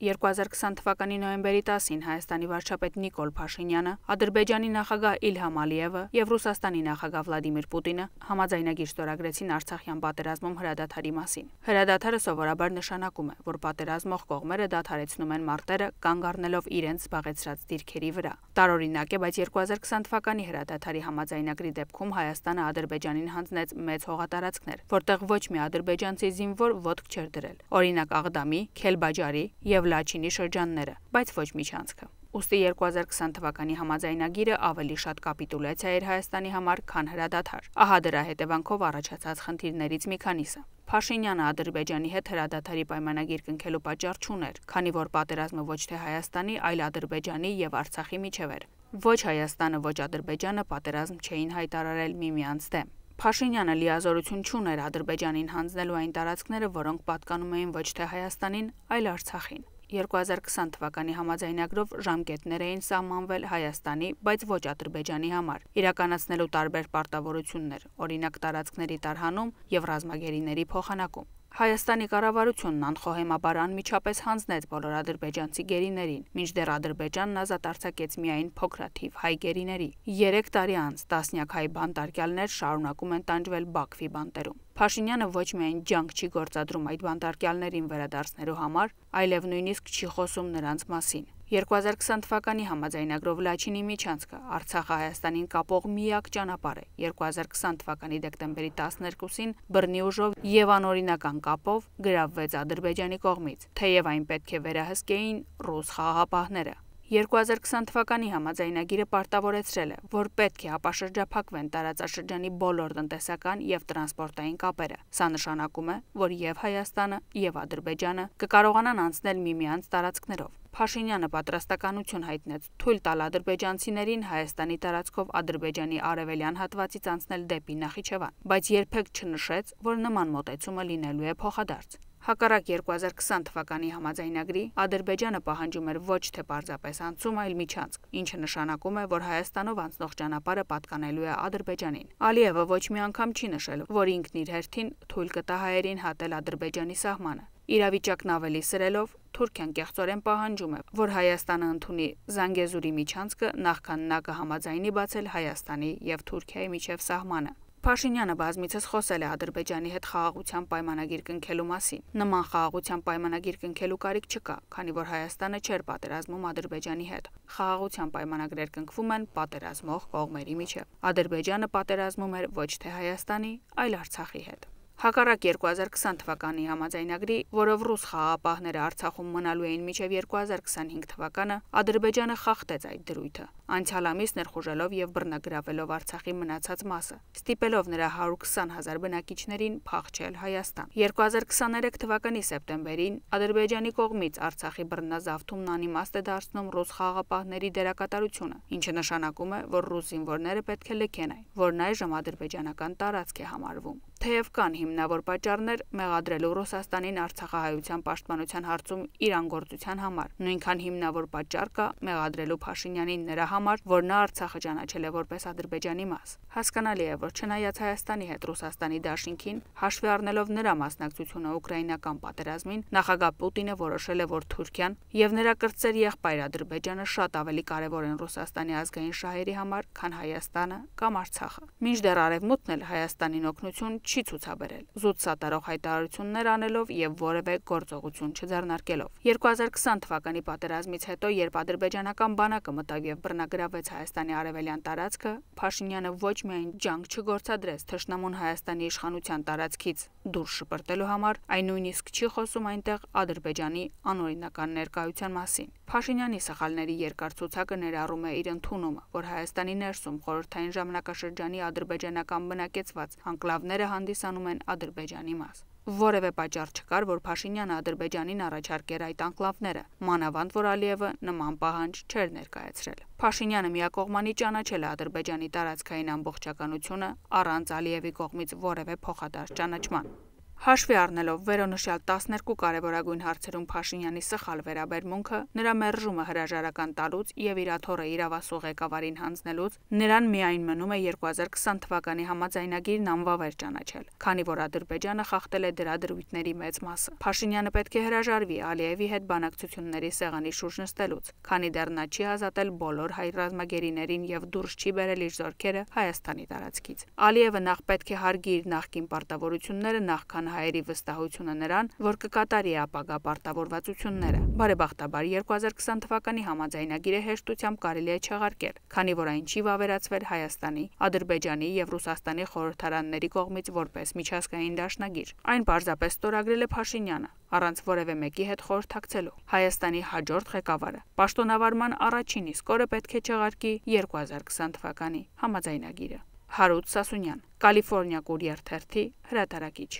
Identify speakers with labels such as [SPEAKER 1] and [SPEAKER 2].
[SPEAKER 1] 2020 թվականի նոյեմբերի 10-ին Հայաստանի վարչապետ Նիկոլ Փաշինյանը, Ադրբեջանի նախագահ Իլհամ Ալիևը եւ Ռուսաստանի նախագահ Վլադիմիր Պուտինը համաձայնագիր ստորագրեցին Արցախյան պատերազմում հրադադարի մասին։ Հրադադարը սովորաբար նշանակում է, որ պատերազմող կողմերը դադարեցնում են մարտերը կանգ առնելով իրենց զբաղեցրած դիրքերի վրա։ Տարօրինակ է, բայց 2020 թվականի հրադադարի համաձայնագրի դեպքում Հայաստանը Ադրբեջանին հանձնեց մեծ հողատարածքներ, որտեղ ոչ մի ադրբեջանցի զինվոր ոտք չէր դրել։ Օրինակ Աղդամի, Քելբաջարի եւ և լաչինի շրջանները, բայց ոչ միջանցքը։ Ուստի 2020 թվականի համաձայնագիրը ավելի շատ կապիտուլացիա էր Հայաստանի համար, քան հրադադար։ Ահա դրա հետևանքով առաջացած խնդիրներից մի քանիսը։ Փաշինյանը Ադրբեջանի հետ հրադադարի պայմանագիր կնքելու պատճառ չուներ, քանի որ պատերազմը ոչ թե Հայաստանի, այլ Ադրբեջանի եւ Արցախի միջև էր։ Ոչ Հայաստանը, ոչ Ադրբեջանը պատերազմ չէին հայտարարել միմյանց դեմ։ Փաշինյանը լիազորություն չուներ Ադրբեջանին հանձնելու այն տարածքները, որոնք պատկանում էին ոչ թե Հայաստանին, այլ Արցախին։ 2020 թվականի համաձայնագրով ժամկետներ էին սահմանվել Հայաստանի, բայց ոչ Ադրբեջանի համար, իրականացնելու տարբեր պարտավորություններ, օրինակ տարածքների տարհանում եւ ռազմագերիների փոխանակում։ Հայաստանի կառավարությունն անխոհեմաբար անմիջապես հանձնեց բոլոր ադրբեջանցի գերիներին, մինչդեռ Ադրբեջանն ազատ արձակեց միայն փոքրաթիվ հայ գերիների։ 3 տարի անց տասնյակ հայ բանտարկյալներ շարունակում են տանջվել Բաքվի բանտերում։ Փաշինյանը ոչ միայն ջանք չի գործադրում այդ բանտարկյալներին վերադարձնելու համար, այլև նույնիսկ չի խոսում նրանց մասին։ 2020 թվականի համաձայնագրով Լաչինի միջանցքը Արցախը Հայաստանին կապող միակ ճանապարհ է։ 2020 թվականի դեկտեմբերի 12-ին Բռնի ուժով եւ անօրինական կապով գրավվեց Ադրբեջանի կողմից։ Թեև այն պետք է վերահսկեին ռուս խաղապահները։ 2020 թվականի համաձայնագիրը պարտավորեցրել է, որ պետք է ապաշրջափակվեն տարածաշրջանի բոլոր տնտեսական եւ տրանսպորտային կապերը։ Սա նշանակում է, որ եւ Հայաստանը, եւ Ադրբեջանը կկարողանան անցնել միմյանց տարածքներով։ Փաշինյանը պատրաստականություն հայտնեց թույլ տալ ադրբեջանցիներին Հայաստանի տարածքով Ադրբեջանի արևելյան հատվածից անցնել դեպի Նախիջևան, բայց երբեք չնշեց, որ նման մոտեցումը լինելու է փոխադարձ։ Հակառակ 2020 թվականի համաձայնագրի Ադրբեջանը պահանջում էր ոչ թե պարզապես անցում, այլ միջանցք, ինչը նշանակում է, որ Հայաստանով անցնող ճանապարհը պատկանելու է Ադրբեջանին։ Ալիևը ոչ մի անգամ չի նշել, որ ինքն իր հերթին թույլ կտա հայերին հատել Ադրբեջանի սահմանը։ Իրավիճակն ավելի սրելով Թուրքիան կեղծորեն պահանջում է, որ Հայաստանը ընդունի Զանգեզուրի միջանցքը, նախքան նա կհամաձայնի բացել Հայաստանի եւ Թուրքիայի միջև սահմանը։ Փաշինյանը բազմիցս խոսել է Ադրբեջանի հետ խաղաղության պայմանագիր կնքելու մասին։ Նման խաղաղության պայմանագիր կնքելու կարիք չկա, քանի որ Հայաստանը չէր պատերազմում Ադրբեջանի հետ։ Խաղաղության պայմանագրեր կնքվում են պատերազմող կողմերի միջև։ Ադրբեջանը պատերազմում էր ոչ թե Հայաստանի, այլ Արցախի հետ։ Հակառակ 2020 թվականի համաձայնագրի, որով ռուս խաղապահները Արցախում մնալու էին մինչև 2025 թվականը, Ադրբեջանը խախտեց այդ դրույթը, անցյալ ամիս ներխուժելով եւ բռնագրավելով Արցախի մնացած մասը, ստիպելով նրա 120.000 բնակիչներին փախչել Հայաստան։ 2023 թվականի սեպտեմբերին Ադրբեջանի կողմից Արցախի բռնազավթումն անիմաստ է դարձնում ռուս խաղապահների դերակատարությունը, ինչը նշանակում է, որ ռուս զինվորները պետք է լքեն այն, որն այժմ ադրբեջանական տարածք է համարվում։ Թեև կան հիմնավոր պատճառներ մեղադրելու Ռուսաստանին Արցախահայության պաշտպանության հարցում իր անգործության համար։ Նույնքան հիմնավոր պատճառ կա մեղադրելու Փաշինյանին նրա համար, որ նա Արցախը ճանաչել է որպես Ադրբեջանի մաս։ Հասկանալի է, որ չնայած Հայաստանի հետ Ռուսաստանի դաշինքին, հաշվի առնելով նրա մասնակցությունը Ուկրաինական պատերազմին, նախագահ Պուտինը որոշել է, որ Թուրքիան եւ նրա կրտսեր եղբայր Ադրբեջանը շատ ավելի կարեւոր են Ռուսաստանի ազգային շահերի համար, քան Հայաստանը կամ Արցախը։ Մինչդեռ արևմուտքն էլ Հայաստանին օգնություն չի չի ցուցաբերել, զուտ սատարող հայտարարություններ անելով եւ որևէ գործողություն չձեռնարկելով։ 2020 թվականի պատերազմից հետո, երբ ադրբեջանական բանակը մտավ եւ բռնագրավեց Հայաստանի արևելյան տարածքը, Փաշինյանը ոչ միայն ջանք չգործադրեց թշնամուն Հայաստանի իշխանության տարածքից դուրս շպրտելու համար, այն նույնիսկ չի խոսում այնտեղ Ադրբեջանի անօրինական ներկայության մասին։ Փաշինյանի սխալների երկար ցուցակը ներառում է իր ընդունումը, որ Հայաստանի ներսում խորհրդային ժամանակաշրջանի ադրբեջանական բնակեցված անկլավները հանդիսանում են Ադրբեջանի մաս։ Որևէ պատճառ չկար, որ Փաշինյանը Ադրբեջանին առաջարկեր այդ անկլավները, մանավանդ որ Ալիևը նման պահանջ չէր ներկայացրել։ Փաշինյանը միակողմանի ճանաչել է Ադրբեջանի տարածքային ամբողջականությունը առանց Ալիևի կողմից որևէ փոխադարձ ճանաչման։ Հաշվի առնելով վերոնշյալ 12 կարևորագույն հարցերում Փաշինյանի սխալ վերաբերմունքը, նրա մերժումը հրաժարական տալուց եւ իր աթոռը իրավասու ղեկավարին հանձնելուց, նրան միայն մնում է 2020 թվականի համաձայնագիրն անվավեր ճանաչել, քանի որ Ադրբեջանը խախտել է դրա դրույթների մեծ մասը։ Փաշինյանը պետք է հրաժարվի Ալիևի հետ բանակցությունների սեղանի շուրջ նստելուց, քանի դեռ նա չի ազատել բոլոր հայ ռազմագերիներին եւ դուրս չի բերել իր զորքերը Հայաստանի տարածքից։ Ալիևը նախ պետք է հարգի իր նախկին պարտավորությունները նախքան հայկական հայերի վստահությունը նրան, որ կկատարի ապագա պարտավորվածությունները։ Բարեբախտաբար 2020 թվականի համաձայնագիրը հեշտությամբ կարելի է չեղարկել, քանի որ այն չի վավերացվել Հայաստանի, Ադրբեջանի եւ Ռուսաստանի խորհրդարանների կողմից որպես միջազգային դաշնագիր։ Այն պարզապես ստորագրել է Փաշինյանը առանց որևէ մեկի հետ խորհրդակցելու։ Հայաստանի հաջորդ ղեկավարը պաշտոնավարման առաջին իսկ օրը պետք է չեղարկի 2020 թվականի համաձայնագիրը։ Հարութ Սասունյան, Կալիֆոռնիա կուրիեր թերթի հրատարակիչ։